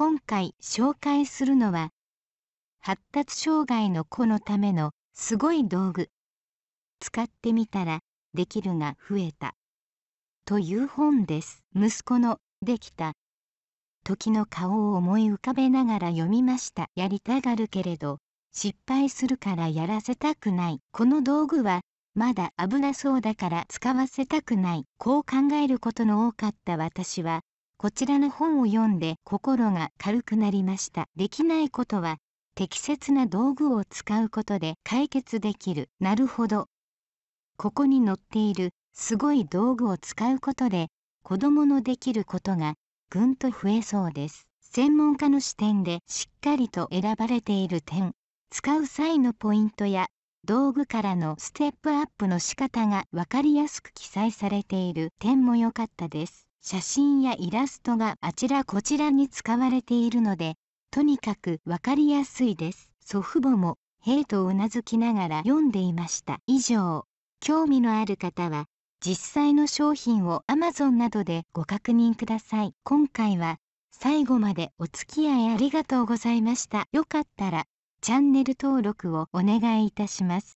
今回紹介するのは発達障害の子のためのすごい道具使ってみたらできるが増えたという本です息子のできた時の顔を思い浮かべながら読みましたやりたがるけれど失敗するからやらせたくないこの道具はまだ危なそうだから使わせたくないこう考えることの多かった私はこちらの本を読んで心が軽くなりましたできないことは適切な道具を使うことで解決できるなるほどここに載っているすごい道具を使うことで子どものできることがぐんと増えそうです専門家の視点でしっかりと選ばれている点使う際のポイントや道具からのステップアップの仕方がわかりやすく記載されている点も良かったです写真やイラストがあちらこちらに使われているのでとにかくわかりやすいです祖父母も「へえ」とうなずきながら読んでいました以上興味のある方は実際の商品を Amazon などでご確認ください今回は最後までお付き合いありがとうございましたよかったらチャンネル登録をお願いいたします